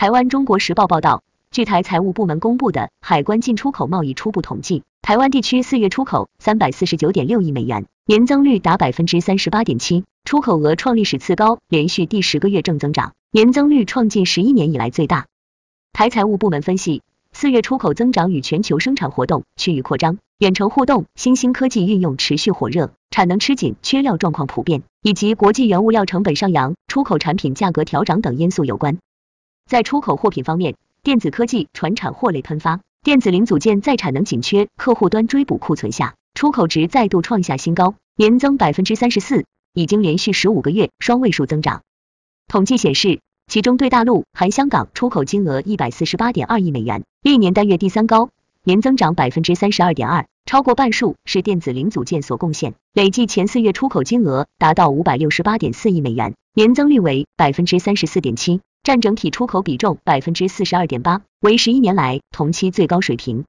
台湾中国时报报道，据台财务部门公布的海关进出口贸易初步统计，台湾地区四月出口三百四十九点六亿美元，年增率达百分之三十八点七，出口额创历史次高，连续第十个月正增长，年增率创近十一年以来最大。台财务部门分析，四月出口增长与全球生产活动趋于扩张、远程互动、新兴科技运用持续火热、产能吃紧、缺料状况普遍，以及国际原物料成本上扬、出口产品价格调涨等因素有关。在出口货品方面，电子科技、船产货类喷发，电子零组件在产能紧缺、客户端追补库存下，出口值再度创下新高，年增百分之三十四，已经连续十五个月双位数增长。统计显示，其中对大陆、含香港出口金额一百四十八点二亿美元，历年单月第三高，年增长百分之三十二点二，超过半数是电子零组件所贡献。累计前四月出口金额达到五百六十八点四亿美元，年增率为百分之三十四点七。占整体出口比重百分之四十二点八，为十一年来同期最高水平。